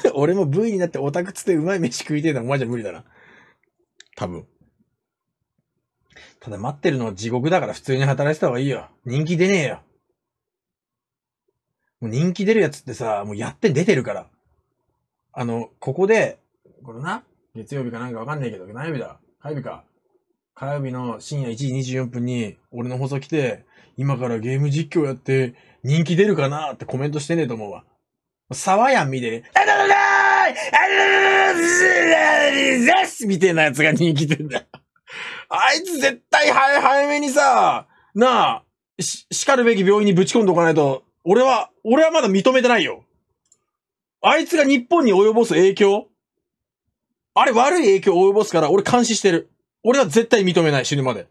俺も V になってオタクつってうまい飯食いてえのお前じゃ無理だな。多分。ただ待ってるのは地獄だから普通に働いてた方がいいよ。人気出ねえよ。もう人気出るやつってさ、もうやって出てるから。あの、ここで、これな、月曜日かなんかわかんないけど、何曜日だ火曜日か。火曜日の深夜1時24分に、俺の放送来て、今からゲーム実況やって、人気出るかなってコメントしてねえと思うわ。沢やみで、あらららーあらでみたいなやつが人気てんだあいつ絶対早、早めにさ、なあ、し、叱るべき病院にぶち込んでおかないと、俺は、俺はまだ認めてないよ。あいつが日本に及ぼす影響あれ悪い影響を及ぼすから俺監視してる。俺は絶対認めない、死ぬまで。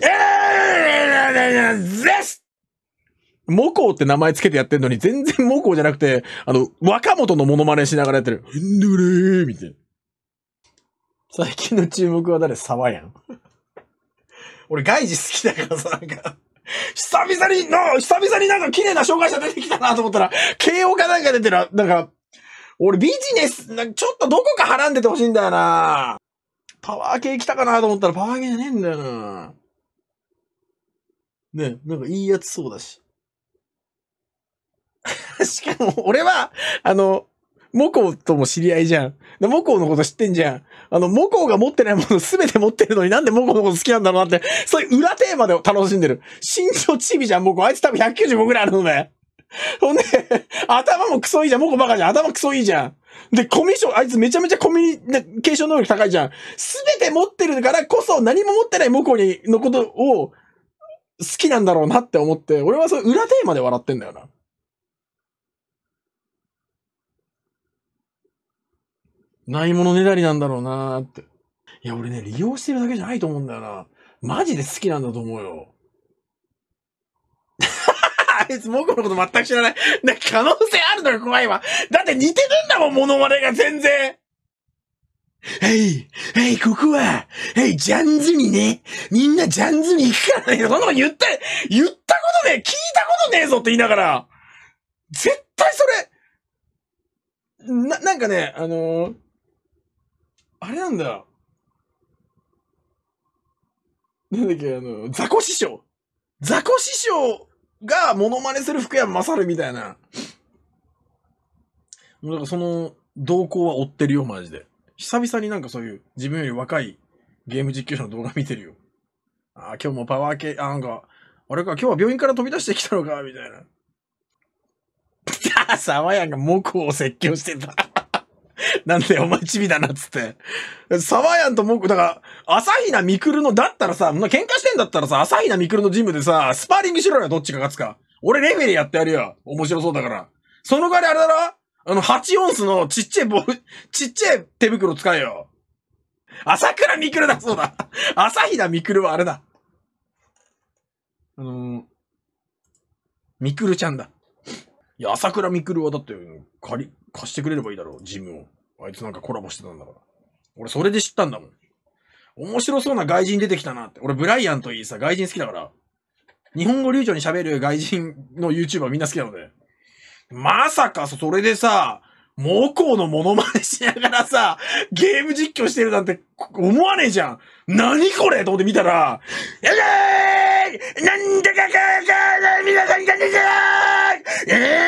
えー、ですモコウって名前つけてやってんのに、全然モコウじゃなくて、あの、若元のモノマネしながらやってる。んでれーみたいな。最近の注目は誰バやん。俺、外事好きだからさ、なんか久々に、の久々になんか綺麗な障害者出てきたなと思ったら、慶応かなんか出てる。なんか、俺ビジネス、なんかちょっとどこかはんでてほしいんだよなパワー系来たかなと思ったらパワー系じゃねえんだよなねなんかいいやつそうだし。しかも、俺は、あの、モコウとも知り合いじゃん。で、モコウのこと知ってんじゃん。あの、モコウが持ってないものすべて持ってるのになんでモコウのこと好きなんだろうなって、そういう裏テーマで楽しんでる。身長チビじゃん、モコウ。あいつ多分195ぐらいあるのね。ほんで、頭もクソいいじゃん。モコバカじゃん。頭クソいいじゃん。で、コミュ障、あいつめちゃめちゃコミュニケーション能力高いじゃん。すべて持ってるからこそ何も持ってないモコにのことを好きなんだろうなって思って、俺はその裏テーマで笑ってんだよな。ないものねだりなんだろうなーって。いや、俺ね、利用してるだけじゃないと思うんだよな。マジで好きなんだと思うよ。あいつ、僕のこと全く知らない。な、可能性あるのが怖いわ。だって似てるんだもん、モノマネが全然。へい、へい、ここは、へい、ジャンズにね、みんなジャンズに行くからね、そんなこと言った、言ったことねえ、聞いたことねえぞって言いながら、絶対それ、な、なんかね、あのーあれなんだ。なんだっけ、あの、ザコ師匠。ザコ師匠がモノマネする福山雅治みたいな。もうなんかその動向は追ってるよ、マジで。久々になんかそういう自分より若いゲーム実況者の動画見てるよ。ああ、今日もパワー系、あ、なんか、あれか、今日は病院から飛び出してきたのか、みたいな。あ あ、沢やんが木を説教してた。なんでお前チビだな、っつって。サワヤンと文句、だから、朝比奈みくるの、だったらさ、喧嘩してんだったらさ、朝比奈みくるのジムでさ、スパーリングしろよ、どっちが勝つか。俺レフェリーやってやるよ。面白そうだから。その代わりあれだろあの、8オンスのちっちゃいボ ちっちゃい手袋使えよ。朝倉みくるだ、そうだ。朝比奈みくるはあれだ。あのー、みくるちゃんだ。いや、朝倉みくるはだって、仮、貸してくれればいいだろう、ジムを。あいつなんかコラボしてたんだから。俺それで知ったんだもん。面白そうな外人出てきたなって。俺ブライアンといいさ、外人好きだから。日本語流暢に喋る外人の YouTuber みんな好きなので。まさかそれでさ、猛攻のモノマネしながらさ、ゲーム実況してるなんて思わねえじゃん。何これと思って見たら、やだーなんだかかーかー皆さんん出てないえー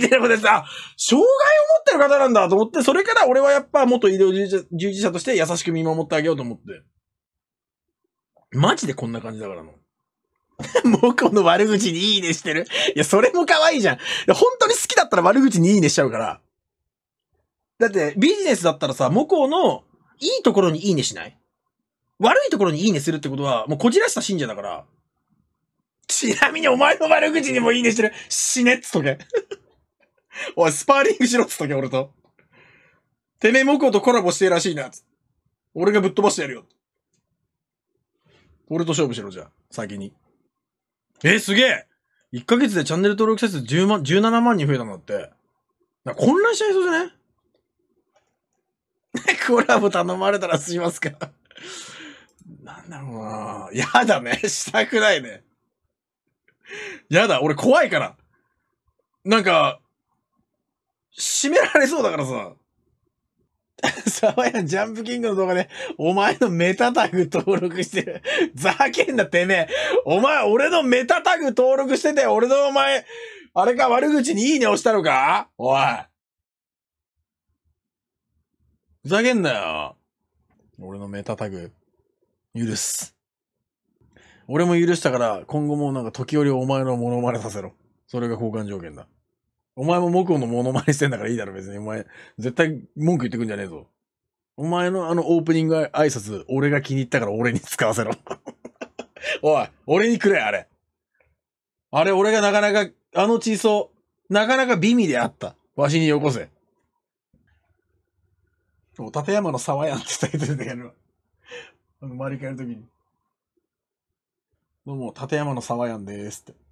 みたいなことでさ、障害を持ってる方なんだと思って、それから俺はやっぱ元医療従事者として優しく見守ってあげようと思って。マジでこんな感じだからの。もうこの悪口にいいねしてる。いや、それも可愛いじゃん。本当に好きだったら悪口にいいねしちゃうから。だってビジネスだったらさ、向こうのいいところにいいねしない悪いところにいいねするってことは、もうこじらした信者だから。ちなみにお前の悪口にもいいねしてる。死ねっつとけ。おい、スパーリングしろっつったけ、俺と。てめえ、モコとコラボしてるらしいな、つ俺がぶっ飛ばしてやるよ。俺と勝負しろ、じゃあ。先に。えすげえ !1 ヶ月でチャンネル登録者数10万、17万人増えたんだって。な混乱しちゃいそうじゃね コラボ頼まれたらすいますかなんだろうなやだね。したくないね。やだ、俺怖いから。なんか、締められそうだからさ。サワヤンジャンプキングの動画で、お前のメタタグ登録してる。ざけんな、てめえ。お前、俺のメタタグ登録してて、俺のお前、あれか、悪口にいいね押したのかおい。ふざけんなよ。俺のメタタグ、許す。俺も許したから、今後もなんか時折お前のモノマネさせろ。それが交換条件だ。お前もモコのモノマネしてんだからいいだろ、別に。お前、絶対文句言ってくんじゃねえぞ。お前のあのオープニング挨拶、俺が気に入ったから俺に使わせろ。おい、俺にくれ、あれ。あれ、俺がなかなか、あの地層、なかなか美味であった。わしによこせ。お、立山の沢やんって言っトやるあの、周りからやるときに。どうも、立山の沢やんでーすって。